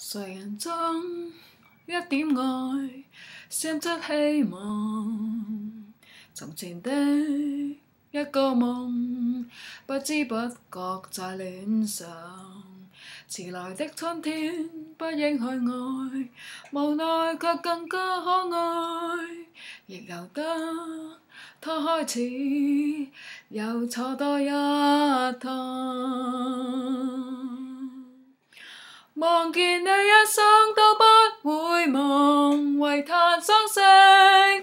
谁人将一点爱烧出希望？从前的一个梦，不知不觉在恋上。迟来的春天不应去爱，无奈却更加可爱。亦由得他开始，又错多一趟。望见你一生都不会忘，唯叹相识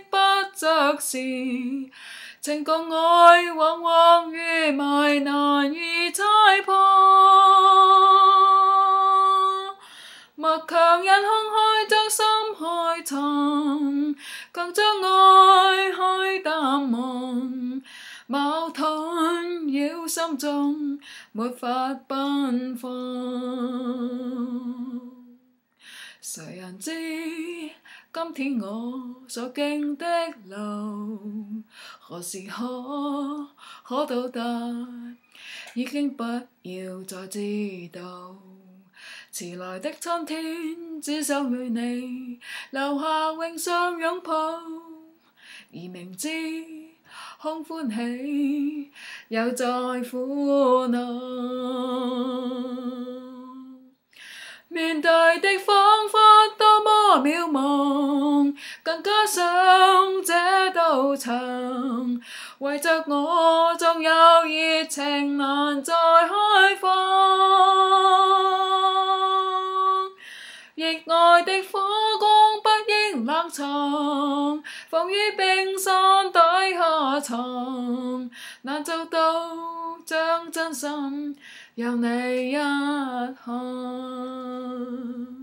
不及时。情共爱往往越迷难以猜破，莫强忍空虚将心去藏，更将爱去淡忘，莫叹。扰心中，没法奔放。谁人知今天我所经的路，何时可可到达？已经不要再知道。迟来的春天，只想与你留下永相拥抱，而明知。空欢喜，又再苦恼。面对的方法多么渺茫，更加上这道墙，围着我，纵有热情难再开放。热爱的火光。冷藏，放于冰山底下藏，难做到将真心由你一看。